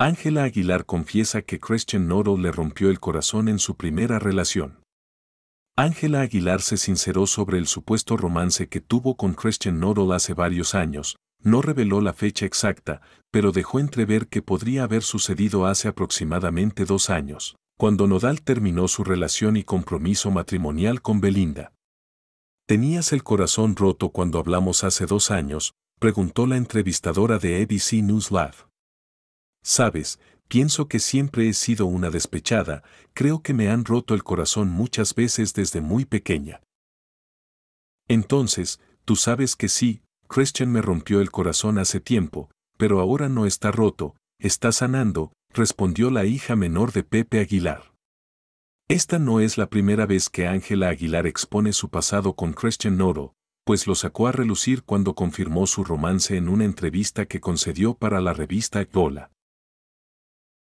Ángela Aguilar confiesa que Christian Nodal le rompió el corazón en su primera relación. Ángela Aguilar se sinceró sobre el supuesto romance que tuvo con Christian Nodal hace varios años, no reveló la fecha exacta, pero dejó entrever que podría haber sucedido hace aproximadamente dos años, cuando Nodal terminó su relación y compromiso matrimonial con Belinda. ¿Tenías el corazón roto cuando hablamos hace dos años? preguntó la entrevistadora de ABC News Live. Sabes, pienso que siempre he sido una despechada, creo que me han roto el corazón muchas veces desde muy pequeña. Entonces, tú sabes que sí, Christian me rompió el corazón hace tiempo, pero ahora no está roto, está sanando, respondió la hija menor de Pepe Aguilar. Esta no es la primera vez que Ángela Aguilar expone su pasado con Christian Noro, pues lo sacó a relucir cuando confirmó su romance en una entrevista que concedió para la revista Gola.